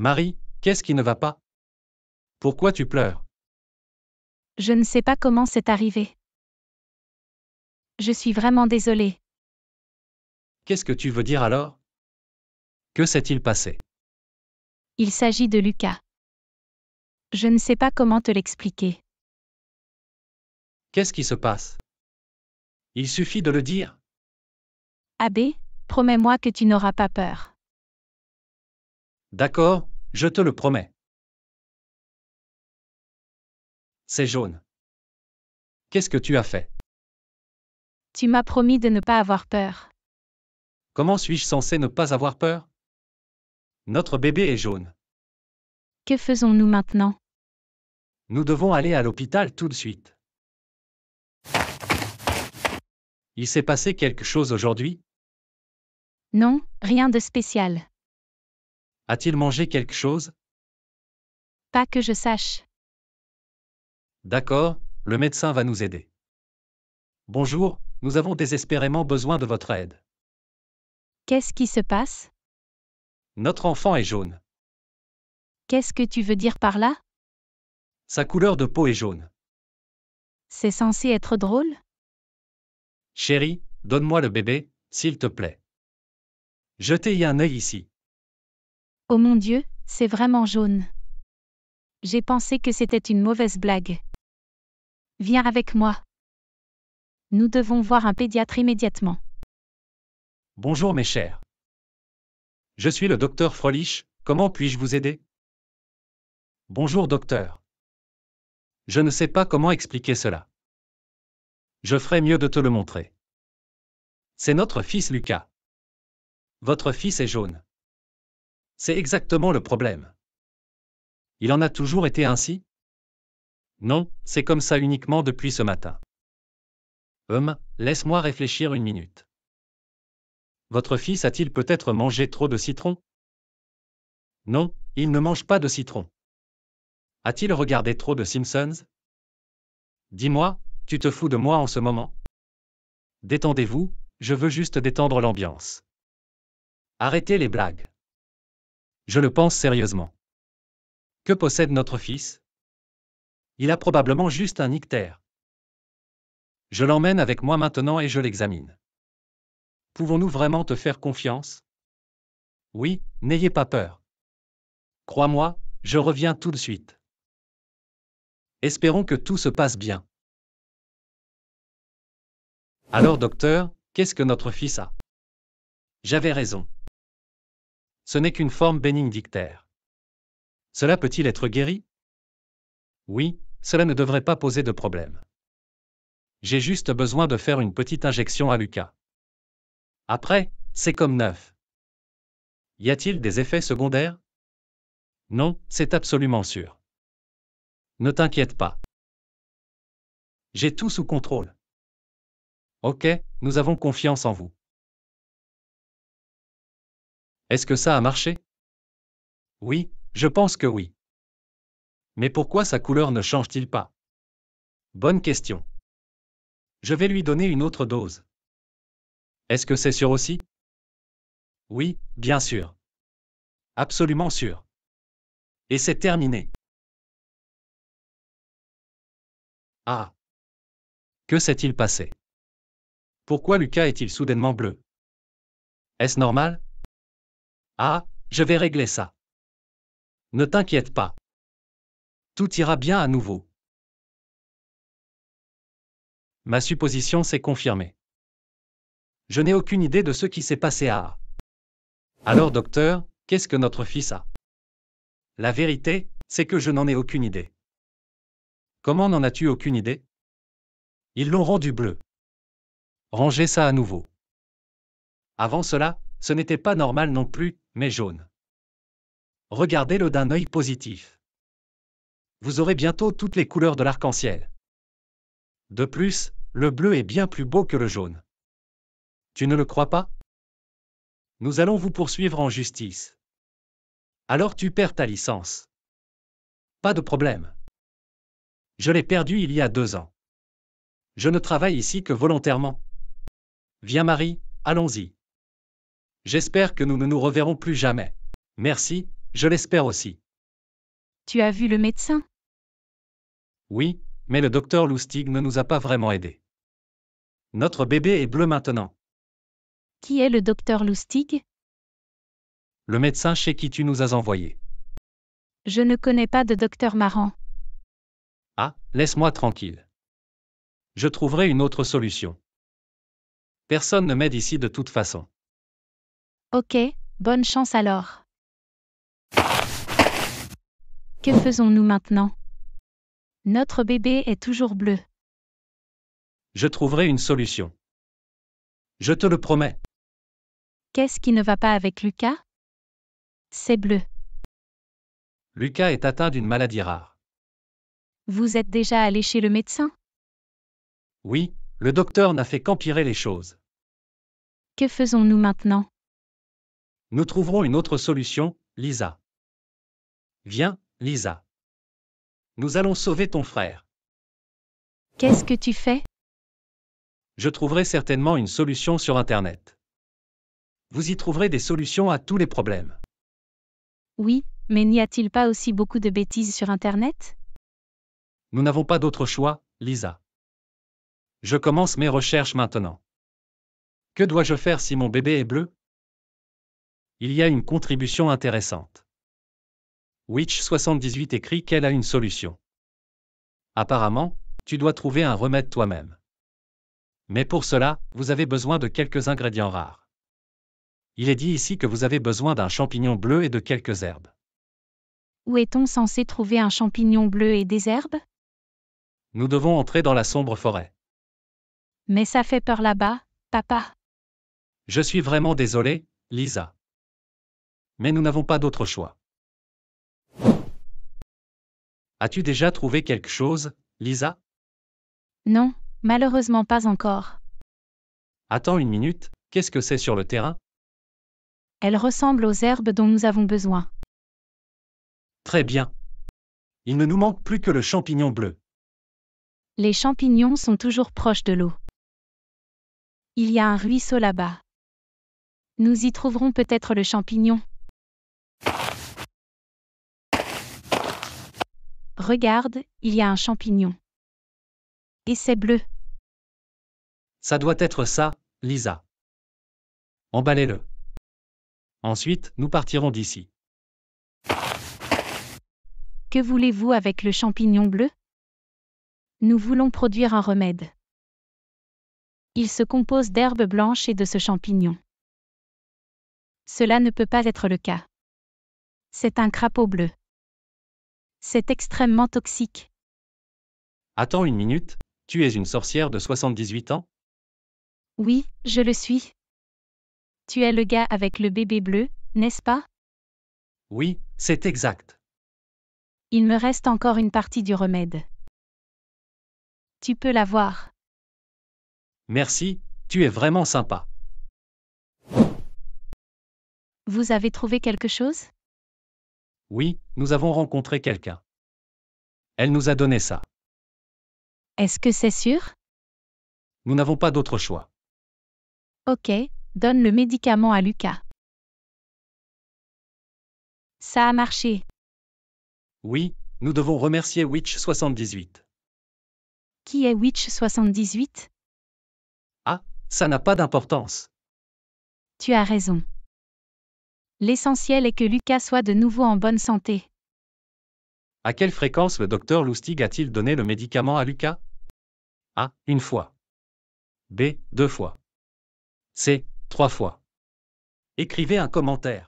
Marie, qu'est-ce qui ne va pas Pourquoi tu pleures Je ne sais pas comment c'est arrivé. Je suis vraiment désolée. Qu'est-ce que tu veux dire alors Que s'est-il passé Il s'agit de Lucas. Je ne sais pas comment te l'expliquer. Qu'est-ce qui se passe Il suffit de le dire. Abbé, promets-moi que tu n'auras pas peur. D'accord, je te le promets. C'est jaune. Qu'est-ce que tu as fait Tu m'as promis de ne pas avoir peur. Comment suis-je censé ne pas avoir peur Notre bébé est jaune. Que faisons-nous maintenant Nous devons aller à l'hôpital tout de suite. Il s'est passé quelque chose aujourd'hui Non, rien de spécial. A-t-il mangé quelque chose Pas que je sache. D'accord, le médecin va nous aider. Bonjour, nous avons désespérément besoin de votre aide. Qu'est-ce qui se passe Notre enfant est jaune. Qu'est-ce que tu veux dire par là Sa couleur de peau est jaune. C'est censé être drôle Chérie, donne-moi le bébé, s'il te plaît. Jetez y un œil ici. Oh mon Dieu, c'est vraiment jaune. J'ai pensé que c'était une mauvaise blague. Viens avec moi. Nous devons voir un pédiatre immédiatement. Bonjour mes chers. Je suis le docteur Frolich, comment puis-je vous aider Bonjour docteur. Je ne sais pas comment expliquer cela. Je ferai mieux de te le montrer. C'est notre fils Lucas. Votre fils est jaune. C'est exactement le problème. Il en a toujours été ainsi Non, c'est comme ça uniquement depuis ce matin. Hum, laisse-moi réfléchir une minute. Votre fils a-t-il peut-être mangé trop de citron Non, il ne mange pas de citron. A-t-il regardé trop de Simpsons Dis-moi, tu te fous de moi en ce moment Détendez-vous, je veux juste détendre l'ambiance. Arrêtez les blagues. Je le pense sérieusement. Que possède notre fils Il a probablement juste un nictère. Je l'emmène avec moi maintenant et je l'examine. Pouvons-nous vraiment te faire confiance Oui, n'ayez pas peur. Crois-moi, je reviens tout de suite. Espérons que tout se passe bien. Alors docteur, qu'est-ce que notre fils a J'avais raison ce n'est qu'une forme bénigne Cela peut-il être guéri Oui, cela ne devrait pas poser de problème. J'ai juste besoin de faire une petite injection à Lucas. Après, c'est comme neuf. Y a-t-il des effets secondaires Non, c'est absolument sûr. Ne t'inquiète pas. J'ai tout sous contrôle. Ok, nous avons confiance en vous. Est-ce que ça a marché Oui, je pense que oui. Mais pourquoi sa couleur ne change-t-il pas Bonne question. Je vais lui donner une autre dose. Est-ce que c'est sûr aussi Oui, bien sûr. Absolument sûr. Et c'est terminé. Ah Que s'est-il passé Pourquoi Lucas est-il soudainement bleu Est-ce normal ah, je vais régler ça. Ne t'inquiète pas. Tout ira bien à nouveau. Ma supposition s'est confirmée. Je n'ai aucune idée de ce qui s'est passé à... Alors docteur, qu'est-ce que notre fils a La vérité, c'est que je n'en ai aucune idée. Comment n'en as-tu aucune idée Ils l'ont rendu bleu. Rangez ça à nouveau. Avant cela, ce n'était pas normal non plus, mais jaune. Regardez-le d'un œil positif. Vous aurez bientôt toutes les couleurs de l'arc-en-ciel. De plus, le bleu est bien plus beau que le jaune. Tu ne le crois pas Nous allons vous poursuivre en justice. Alors tu perds ta licence. Pas de problème. Je l'ai perdue il y a deux ans. Je ne travaille ici que volontairement. Viens Marie, allons-y. J'espère que nous ne nous reverrons plus jamais. Merci, je l'espère aussi. Tu as vu le médecin Oui, mais le docteur Loustig ne nous a pas vraiment aidés. Notre bébé est bleu maintenant. Qui est le docteur Loustig Le médecin chez qui tu nous as envoyés. Je ne connais pas de docteur Maran. Ah, laisse-moi tranquille. Je trouverai une autre solution. Personne ne m'aide ici de toute façon. Ok, bonne chance alors. Que faisons-nous maintenant Notre bébé est toujours bleu. Je trouverai une solution. Je te le promets. Qu'est-ce qui ne va pas avec Lucas C'est bleu. Lucas est atteint d'une maladie rare. Vous êtes déjà allé chez le médecin Oui, le docteur n'a fait qu'empirer les choses. Que faisons-nous maintenant nous trouverons une autre solution, Lisa. Viens, Lisa. Nous allons sauver ton frère. Qu'est-ce que tu fais Je trouverai certainement une solution sur Internet. Vous y trouverez des solutions à tous les problèmes. Oui, mais n'y a-t-il pas aussi beaucoup de bêtises sur Internet Nous n'avons pas d'autre choix, Lisa. Je commence mes recherches maintenant. Que dois-je faire si mon bébé est bleu il y a une contribution intéressante. Witch78 écrit qu'elle a une solution. Apparemment, tu dois trouver un remède toi-même. Mais pour cela, vous avez besoin de quelques ingrédients rares. Il est dit ici que vous avez besoin d'un champignon bleu et de quelques herbes. Où est-on censé trouver un champignon bleu et des herbes Nous devons entrer dans la sombre forêt. Mais ça fait peur là-bas, papa. Je suis vraiment désolé, Lisa. Mais nous n'avons pas d'autre choix. As-tu déjà trouvé quelque chose, Lisa Non, malheureusement pas encore. Attends une minute, qu'est-ce que c'est sur le terrain Elle ressemble aux herbes dont nous avons besoin. Très bien. Il ne nous manque plus que le champignon bleu. Les champignons sont toujours proches de l'eau. Il y a un ruisseau là-bas. Nous y trouverons peut-être le champignon. Regarde, il y a un champignon. Et c'est bleu. Ça doit être ça, Lisa. Emballez-le. Ensuite, nous partirons d'ici. Que voulez-vous avec le champignon bleu Nous voulons produire un remède. Il se compose d'herbes blanches et de ce champignon. Cela ne peut pas être le cas. C'est un crapaud bleu. C'est extrêmement toxique. Attends une minute, tu es une sorcière de 78 ans Oui, je le suis. Tu es le gars avec le bébé bleu, n'est-ce pas Oui, c'est exact. Il me reste encore une partie du remède. Tu peux la voir. Merci, tu es vraiment sympa. Vous avez trouvé quelque chose oui, nous avons rencontré quelqu'un. Elle nous a donné ça. Est-ce que c'est sûr Nous n'avons pas d'autre choix. Ok, donne le médicament à Lucas. Ça a marché. Oui, nous devons remercier Witch78. Qui est Witch78 Ah, ça n'a pas d'importance. Tu as raison. L'essentiel est que Lucas soit de nouveau en bonne santé. À quelle fréquence le docteur Lustig a-t-il donné le médicament à Lucas A. Une fois. B. Deux fois. C. Trois fois. Écrivez un commentaire.